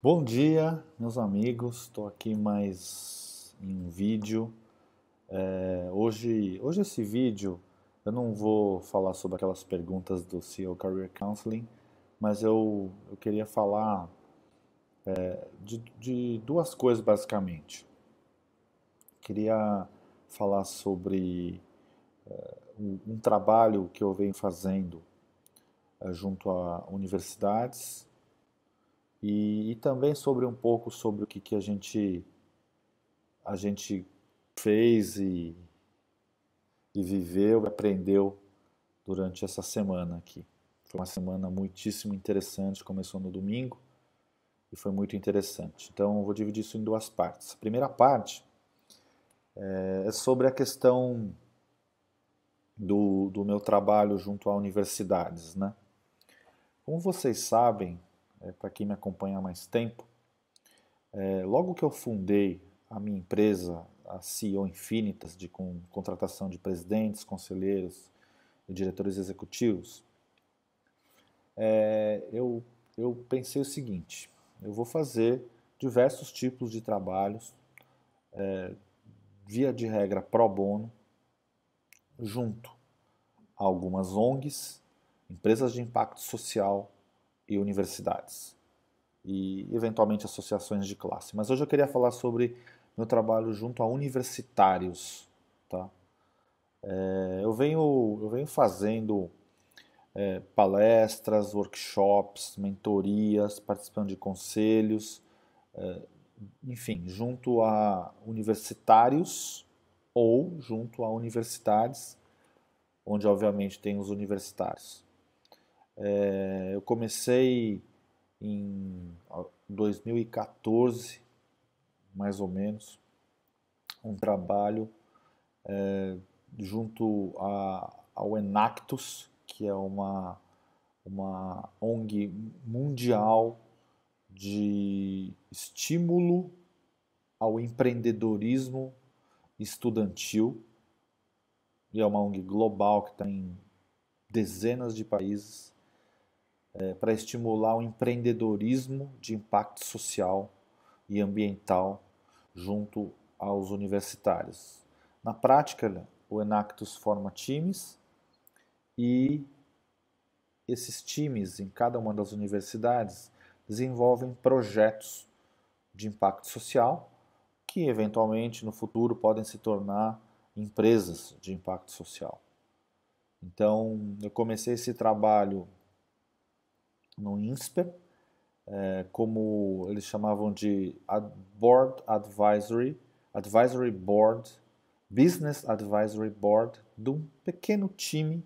Bom dia, meus amigos. Estou aqui mais em um vídeo. É, hoje, hoje esse vídeo eu não vou falar sobre aquelas perguntas do CEO Career Counseling, mas eu, eu queria falar é, de, de, duas coisas basicamente. Eu queria falar sobre é, um, um, trabalho que eu venho fazendo é, junto a universidades e, e também sobre um pouco sobre o que, que a gente a gente fez e, e viveu, aprendeu durante essa semana aqui. Foi uma semana muitíssimo interessante, começou no domingo e foi muito interessante. Então, eu vou dividir isso em duas partes. A primeira parte eh, é sobre a questão do, do meu trabalho junto a universidades. Né? Como vocês sabem, é, para quem me acompanha há mais tempo, é, logo que eu fundei a minha empresa, a CEO Infinitas, de com, contratação de presidentes, conselheiros e diretores executivos, é, eu, eu pensei o seguinte: eu vou fazer diversos tipos de trabalhos, é, via de regra pro bono, junto a algumas ONGs, empresas de impacto social, e universidades e eventualmente associações de classe. Mas hoje eu queria falar sobre meu trabalho junto a universitários, tá? É, eu venho eu venho fazendo é, palestras, workshops, mentorias, participando de conselhos, é, enfim, junto a universitários ou junto a universidades, onde obviamente tem os universitários. É, eu comecei em 2014, mais ou menos, um trabalho é, junto a, ao Enactus, que é uma, uma ONG mundial de estímulo ao empreendedorismo estudantil. E é uma ONG global que está em dezenas de países é, para estimular o empreendedorismo de impacto social e ambiental junto aos universitários. Na prática, o Enactus forma times e esses times em cada uma das universidades desenvolvem projetos de impacto social que eventualmente no futuro podem se tornar empresas de impacto social. Então, eu comecei esse trabalho no INSPE, é, como eles chamavam de Board Advisory, Advisory Board, Business Advisory Board, de um pequeno time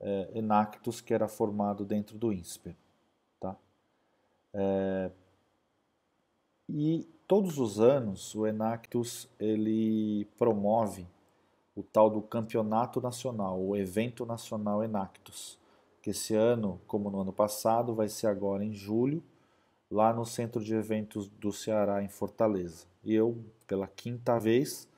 é, Enactus que era formado dentro do INSPE, Tá? É, e todos os anos o Enactus ele promove o tal do Campeonato Nacional, o Evento Nacional Enactus que esse ano, como no ano passado, vai ser agora em julho, lá no Centro de Eventos do Ceará, em Fortaleza. E eu, pela quinta vez,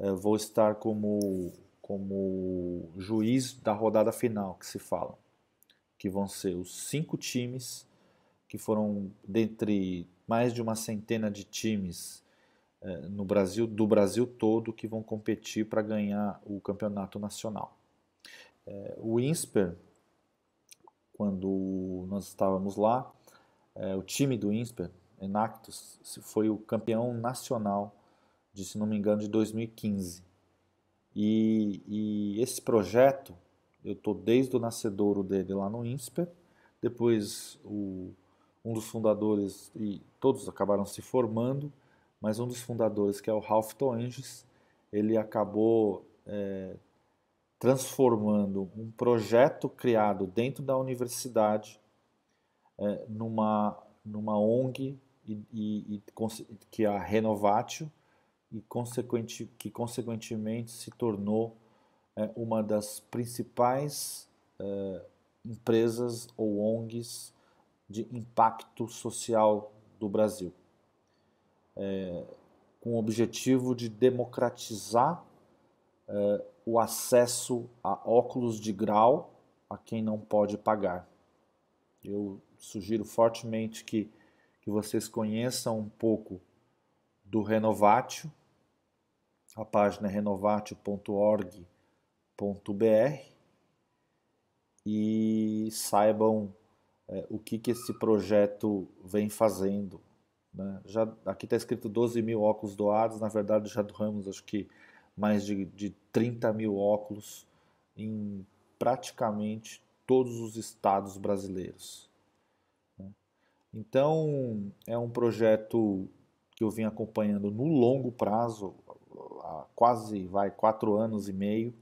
eh, vou estar como, como juiz da rodada final, que se fala, que vão ser os cinco times que foram dentre mais de uma centena de times eh, no Brasil, do Brasil todo, que vão competir para ganhar o campeonato nacional. Eh, o INSPER, quando nós estávamos lá, é, o time do INSPER, Enactus, foi o campeão nacional, de, se não me engano, de 2015. E, e esse projeto, eu estou desde o nascedouro dele lá no INSPER, depois o, um dos fundadores, e todos acabaram se formando, mas um dos fundadores, que é o Ralph Toenges, ele acabou é, transformando um projeto criado dentro da universidade é, numa, numa ONG e, e, e, que é a Renovatio e consequente, que consequentemente se tornou é, uma das principais é, empresas ou ONGs de impacto social do Brasil, é, com o objetivo de democratizar é, o acesso a óculos de grau a quem não pode pagar. Eu sugiro fortemente que, que vocês conheçam um pouco do Renovatio. A página é renovatio.org.br e saibam é, o que, que esse projeto vem fazendo. Né? Já, aqui está escrito 12 mil óculos doados, na verdade já doamos acho que mais de, de 30 mil óculos em praticamente todos os estados brasileiros. Né? Então, é um projeto que eu vim acompanhando no longo prazo, há quase vai quatro anos e meio,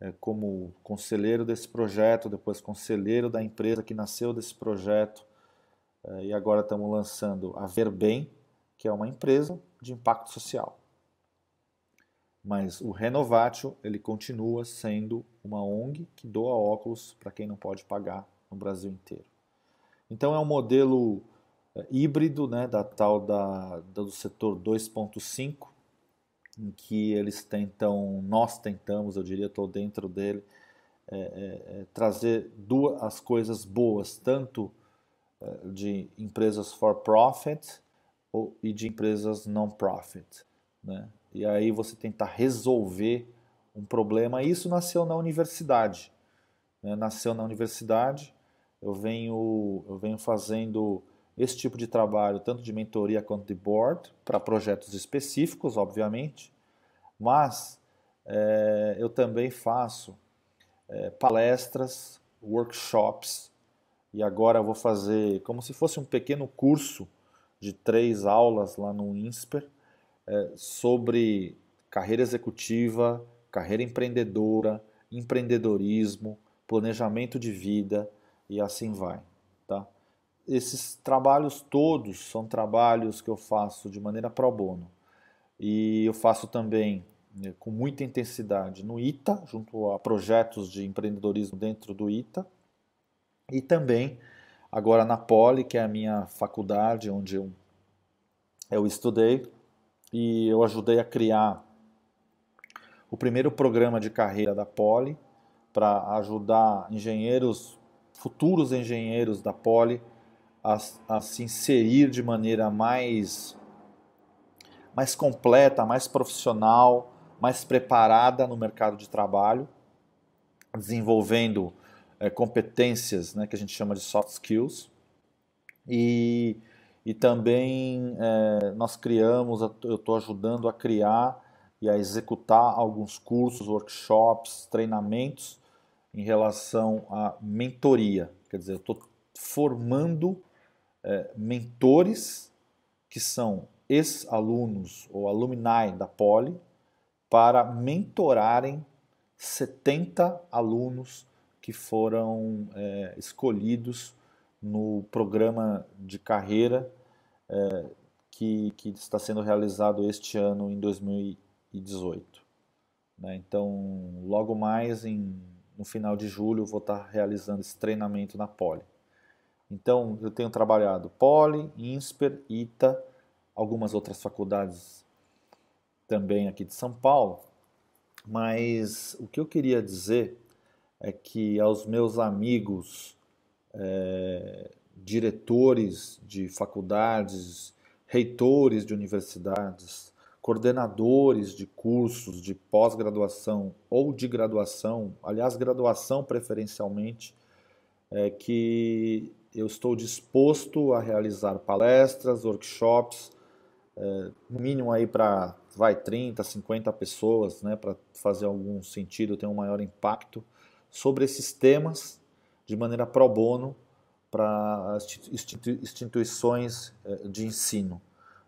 é, como conselheiro desse projeto, depois conselheiro da empresa que nasceu desse projeto, é, e agora estamos lançando a Verbem, que é uma empresa de impacto social. Mas o Renovatio, ele continua sendo uma ONG que doa óculos para quem não pode pagar no Brasil inteiro. Então é um modelo eh, híbrido, né, da tal da, do setor 2.5, em que eles tentam, nós tentamos, eu diria, estou dentro dele, é, é, trazer duas as coisas boas, tanto é, de empresas for profit ou, e de empresas non profit, né? e aí você tentar resolver um problema. Isso nasceu na universidade. Né? Nasceu na universidade. Eu venho, eu venho fazendo esse tipo de trabalho, tanto de mentoria quanto de board, para projetos específicos, obviamente, mas é, eu também faço é, palestras, workshops, e agora vou fazer como se fosse um pequeno curso de três aulas lá no INSPER, é, sobre carreira executiva, carreira empreendedora, empreendedorismo, planejamento de vida e assim vai. Tá? Esses trabalhos todos são trabalhos que eu faço de maneira pro bono. E eu faço também né, com muita intensidade no ITA, junto a projetos de empreendedorismo dentro do ITA, e também agora na Poli, que é a minha faculdade, onde eu, eu estudei, e eu ajudei a criar o primeiro programa de carreira da Poli para ajudar engenheiros, futuros engenheiros da Poli a, a, se inserir de maneira mais, mais completa, mais profissional, mais preparada no mercado de trabalho, desenvolvendo é, competências né, que a gente chama de soft skills. E e também é, nós criamos, eu estou ajudando a criar e a executar alguns cursos, workshops, treinamentos em relação à mentoria. Quer dizer, eu estou formando é, mentores que são ex-alunos ou alumni da Poli para mentorarem 70 alunos que foram é, escolhidos no programa de carreira é, que, que, está sendo realizado este ano, em 2018. Né? Então, logo mais em, no final de julho, vou estar realizando esse treinamento na Poli. Então, eu tenho trabalhado Poli, INSPER, ITA, algumas outras faculdades também aqui de São Paulo, mas o que eu queria dizer é que aos meus amigos é, diretores de faculdades, reitores de universidades, coordenadores de cursos de pós-graduação ou de graduação, aliás, graduação preferencialmente, é que eu estou disposto a realizar palestras, workshops, é, no mínimo aí para vai 30, 50 pessoas, né, para fazer algum sentido, ter um maior impacto sobre esses temas de maneira pro bono para as instituições eh, de ensino.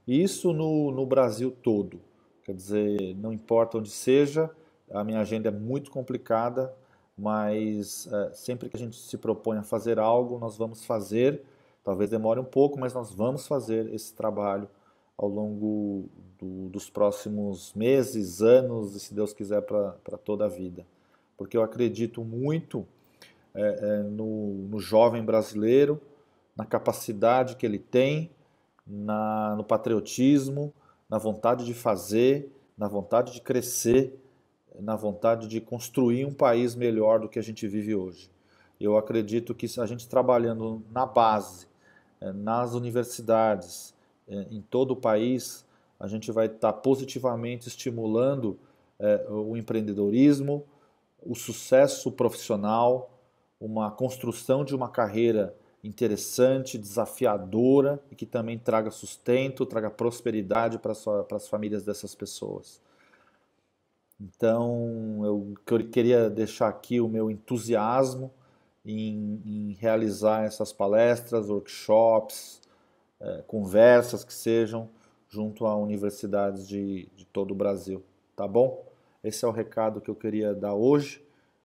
E isso no, no Brasil todo. Quer dizer, não importa onde seja, a minha agenda é muito complicada, mas é, sempre que a gente se propõe a fazer algo, nós vamos fazer. Talvez demore um pouco, mas nós vamos fazer esse trabalho ao longo do, dos próximos meses, anos e, se Deus quiser, para toda a vida. Porque eu acredito muito é, é, no, no jovem brasileiro, na capacidade que ele tem, na, no patriotismo, na vontade de fazer, na vontade de crescer, na vontade de construir um país melhor do que a gente vive hoje. Eu acredito que a gente trabalhando na base, é, nas universidades, é, em todo o país, a gente vai estar tá positivamente estimulando é, o empreendedorismo, o sucesso profissional, uma construção de uma carreira interessante, desafiadora e que também traga sustento, traga prosperidade para, sua, para as famílias dessas pessoas. Então, eu queria deixar aqui o meu entusiasmo em, em realizar essas palestras, workshops, eh, conversas que sejam junto a universidades de, de todo o Brasil, tá bom? Esse é o recado que eu queria dar hoje.